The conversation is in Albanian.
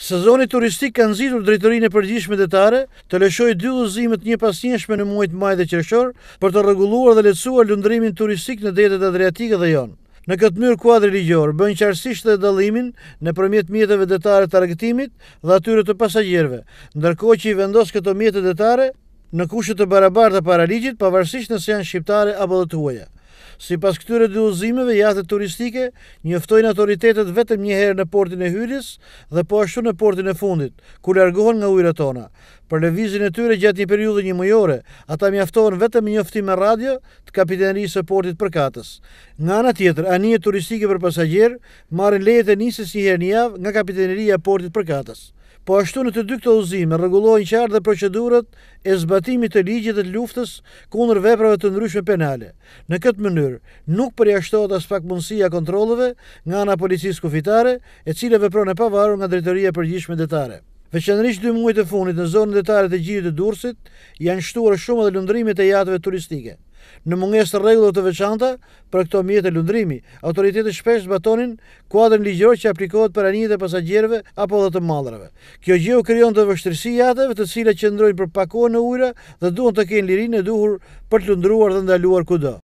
Sezoni turistik kanë zitur drejtërinë e përgjithshme detare të lëshojë dy udhëzimet një njëshme në muajt maj dhe qershor për të rregulluar dhe lehtësuar lëndrimin turistik në detet adriatike dhe jon. Në këtë mënyrë kuadri ligjor bën qartësisht të dallimin nëpërmjet mjeteve detare të rëgëtimit dhe atyre të pasagjerëve, ndërkohë që i vendos këto mjete detare në kushte të barabarta para ligjit pavarësisht nëse janë shqiptare apo të huaja. Si pas këtyre dy uzimeve, turistike, njëftojnë autoritetet vetëm njëherë në portin e hyris dhe po ashtu në portin e fundit, ku largohen nga ujre tona. Për levizin e tyre gjatë një periudhe një mëjore, ata mjaftohen vetëm njëfti me radio të kapitenerisë e portit për katës. Nga anë tjetër, anije turistike për pasajerë, marën lejet e njësës njëherë një javë nga kapitenëria e portit për katës po ashtu në të dy këto uzime rregullohen qartë dhe procedurat e zbatimit të ligjit të luftës kundër veprave të ndryshme penale. Në këtë mënyrë, nuk përjashtohet as pak mundësia kontrollëve nga ana policisë kufitare, e cila vepron e pavarur nga drejtoria e përgjithshme detare. Veçanërisht dy muaj e fundit në zonën detare të gjithë të Durrësit janë shtuar shumë edhe lëndrimet e jatëve turistike. Në mungesë të rregullave të veçanta për këto mjete të lundrimit, autoritetet shpesh zbatonin kuadrin ligjor që aplikohet për anijet e pasagjerëve apo edhe të mallrave. Kjo gjë u krijon të vështirësi jateve, të cilat qëndrojnë për pakon në ujë dhe duan të kenë lirinë e duhur për të lundruar dhe ndaluar kudo.